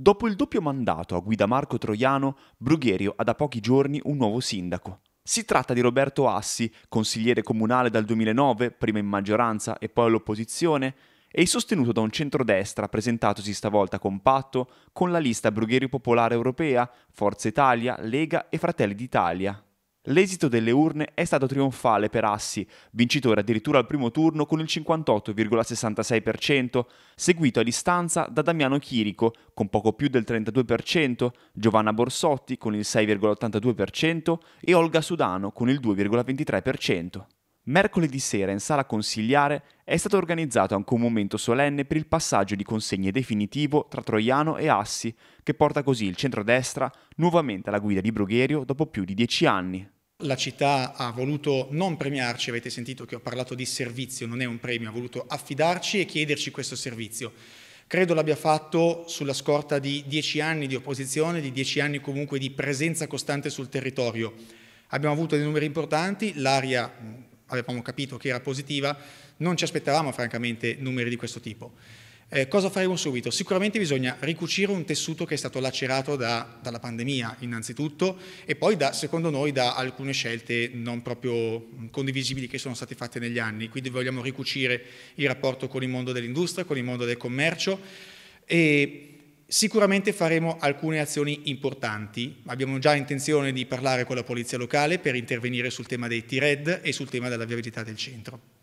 Dopo il doppio mandato a guida Marco Troiano, Brugherio ha da pochi giorni un nuovo sindaco. Si tratta di Roberto Assi, consigliere comunale dal 2009, prima in maggioranza e poi all'opposizione, e sostenuto da un centrodestra presentatosi stavolta compatto con la lista Brugherio Popolare Europea, Forza Italia, Lega e Fratelli d'Italia. L'esito delle urne è stato trionfale per Assi, vincitore addirittura al primo turno con il 58,66%, seguito a distanza da Damiano Chirico con poco più del 32%, Giovanna Borsotti con il 6,82% e Olga Sudano con il 2,23%. Mercoledì sera in sala consigliare è stato organizzato anche un momento solenne per il passaggio di consegne definitivo tra Troiano e Assi, che porta così il centrodestra nuovamente alla guida di Brugherio dopo più di dieci anni. La città ha voluto non premiarci, avete sentito che ho parlato di servizio, non è un premio, ha voluto affidarci e chiederci questo servizio. Credo l'abbia fatto sulla scorta di dieci anni di opposizione, di dieci anni comunque di presenza costante sul territorio. Abbiamo avuto dei numeri importanti, l'aria avevamo capito che era positiva, non ci aspettavamo francamente numeri di questo tipo. Eh, cosa faremo subito? Sicuramente bisogna ricucire un tessuto che è stato lacerato da, dalla pandemia innanzitutto e poi da, secondo noi da alcune scelte non proprio condivisibili che sono state fatte negli anni, quindi vogliamo ricucire il rapporto con il mondo dell'industria, con il mondo del commercio e sicuramente faremo alcune azioni importanti, abbiamo già intenzione di parlare con la polizia locale per intervenire sul tema dei T-RED e sul tema della viabilità del centro.